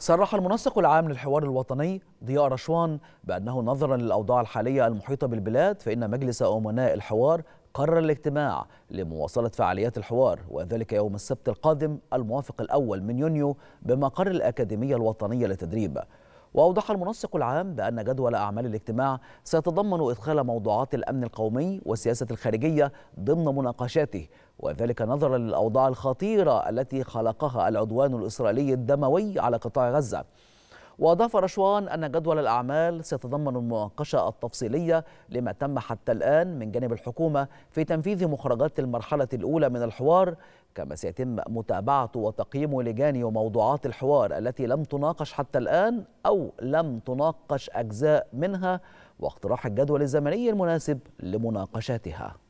صرح المنسق العام للحوار الوطني ضياء رشوان بأنه نظرا للأوضاع الحالية المحيطة بالبلاد فإن مجلس أمناء الحوار قرر الاجتماع لمواصلة فعاليات الحوار وذلك يوم السبت القادم الموافق الأول من يونيو بمقر الأكاديمية الوطنية للتدريب وأوضح المنسق العام بأن جدول أعمال الاجتماع سيتضمن إدخال موضوعات الأمن القومي والسياسة الخارجية ضمن مناقشاته وذلك نظرا للأوضاع الخطيرة التي خلقها العدوان الإسرائيلي الدموي على قطاع غزة وأضاف رشوان أن جدول الأعمال سيتضمن المناقشة التفصيلية لما تم حتى الآن من جانب الحكومة في تنفيذ مخرجات المرحلة الأولى من الحوار كما سيتم متابعة وتقييم لجان وموضوعات الحوار التي لم تناقش حتى الآن أو لم تناقش أجزاء منها واقتراح الجدول الزمني المناسب لمناقشاتها